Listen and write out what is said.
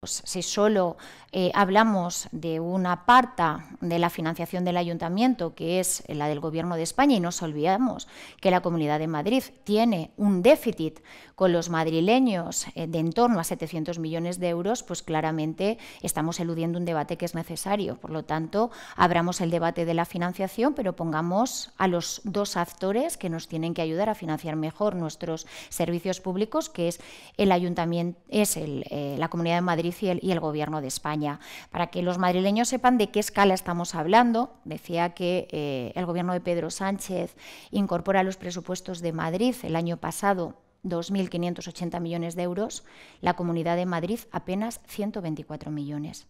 Pues, si solo eh, hablamos de una parte de la financiación del ayuntamiento, que es la del Gobierno de España, y nos olvidamos que la Comunidad de Madrid tiene un déficit con los madrileños eh, de en torno a 700 millones de euros, pues claramente estamos eludiendo un debate que es necesario. Por lo tanto, abramos el debate de la financiación, pero pongamos a los dos actores que nos tienen que ayudar a financiar mejor nuestros servicios públicos, que es el ayuntamiento, es eh, la Comunidad de Madrid y el, Gobierno de España. Para que los madrileños sepan de qué escala estamos hablando, decía que eh, el Gobierno de Pedro Sánchez incorpora los presupuestos de Madrid el año pasado 2.580 millones de euros, la Comunidad de Madrid apenas 124 millones.